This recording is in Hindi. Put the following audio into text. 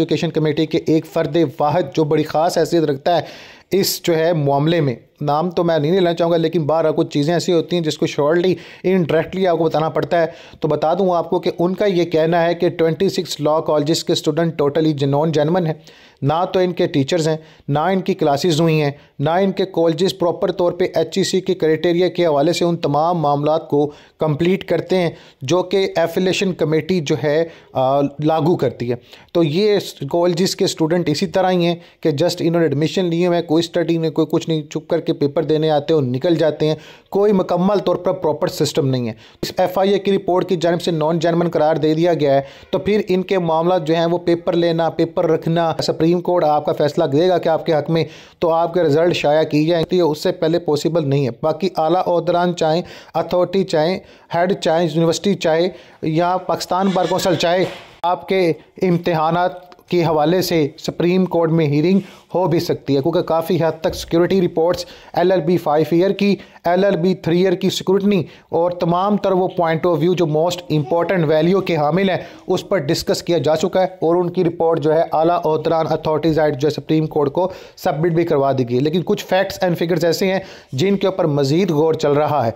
एजुकेशन कमेटी के एक फ़र्द वाहद जो बड़ी ख़ास हैसियत रखता है इस जो है मामले में नाम तो मैं नहीं लेना चाहूँगा लेकिन बारह कुछ चीज़ें ऐसी होती हैं जिसको इन इनडायरेक्टली आपको बताना पड़ता है तो बता दूँ आपको कि उनका ये कहना है कि ट्वेंटी सिक्स लॉ कॉलेज के स्टूडेंट टोटली नॉन जेनवन हैं ना तो इनके टीचर्स हैं ना इनकी क्लासेस हुई हैं ना इनके कॉलेजेस प्रॉपर तौर पे एच ई सी के क्राइटेरिया के हवाले से उन तमाम मामला को कंप्लीट करते हैं जो कि एफिलेशन कमेटी जो है आ, लागू करती है तो ये कॉलेज़ के स्टूडेंट इसी तरह ही हैं कि जस्ट इन्होंने एडमिशन लिए हुए हैं कोई स्टडी नहीं कोई कुछ नहीं चुप करके पेपर देने आते हैं और निकल जाते हैं कोई मुकम्मल तौर पर प्रॉपर सिस्टम नहीं है इस एफ आई ए की रिपोर्ट की जानब से नॉन जैनमन करार दे दिया गया है तो फिर इनके मामला जो है वो पेपर लेना पेपर रखना सुप्रीम कोर्ट आपका फैसला देगा कि आपके हक में तो आपके रिजल्ट शाया की जाएंगे तो उससे पहले पॉसिबल नहीं है बाकी आला अहदरान चाहे अथॉरिटी चाहे हेड चाहे यूनिवर्सिटी चाहे या पाकिस्तान बार कौंसल चाहे आपके इम्तहान के हवाले से सुप्रीम कोर्ट में हियरिंग हो भी सकती है क्योंकि काफ़ी हद तक security reports L L B five year की L L B three year की सिक्योरिटी और तमाम तर वो पॉइंट ऑफ व्यू जो मोस्ट इंपॉर्टेंट वैल्यू के हामिल हैं उस पर डिस्कस किया जा चुका है और उनकी रिपोर्ट जो है आला औतरान अथॉरिटीज़ एड जो है सुप्रीम कोर्ट को सबमिट भी करवा दी गई लेकिन कुछ फैक्ट्स एंड फिगर्स ऐसे हैं जिनके ऊपर मजीद गौर चल रहा है